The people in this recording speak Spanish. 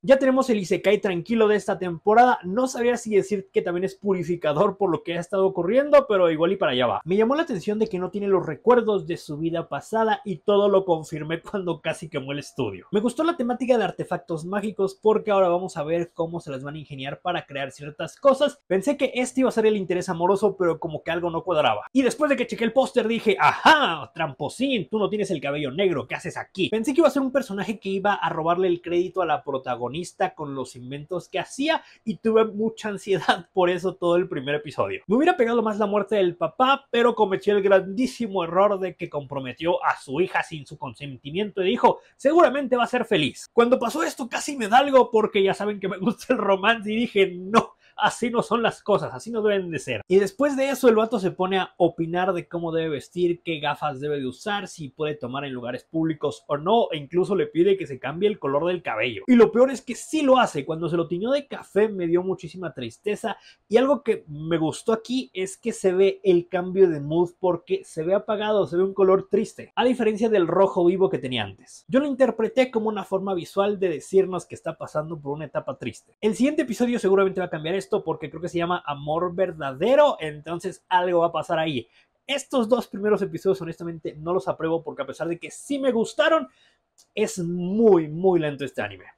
Ya tenemos el Isekai tranquilo de esta temporada. No sabría si decir que también es purificador por lo que ha estado ocurriendo, pero igual y para allá va. Me llamó la atención de que no tiene los recuerdos de su vida pasada y todo lo confirmé cuando casi quemó el estudio. Me gustó la temática de artefactos mágicos porque ahora vamos a ver cómo se las van a ingeniar para crear ciertas cosas. Pensé que este iba a ser el interés amoroso, pero como que algo no cuadraba. Y después de que chequé el póster dije, ajá, tramposín, tú no tienes el cabello negro, ¿qué haces aquí? Pensé que iba a ser un personaje que iba a robarle el crédito a la protagonista con los inventos que hacía y tuve mucha ansiedad por eso todo el primer episodio. Me hubiera pegado más la muerte del papá, pero cometió el grandísimo error de que comprometió a su hija sin su consentimiento y dijo, seguramente va a ser feliz. Cuando pasó esto casi me da algo porque ya saben que me gusta el romance y dije, no, así no son las cosas, así no deben de ser. Y después de eso el vato se pone a opinar de cómo debe vestir, qué gafas debe de usar, si puede tomar en lugares públicos o no, e incluso le pide que se cambie el color del cabello. Y lo peor es que sí lo hace, cuando se lo tiñó de café me dio muchísima tristeza y algo que me gustó aquí es que se ve el cambio de mood porque se ve apagado, se ve un color triste, a diferencia del rojo vivo que tenía antes. Yo lo interpreté como una forma visual de decirnos que está pasando por una etapa triste. El siguiente episodio seguramente va a cambiar esto porque creo que se llama Amor Verdadero, entonces algo va a pasar ahí. Estos dos primeros episodios honestamente no los apruebo porque a pesar de que sí me gustaron, es muy, muy lento este anime.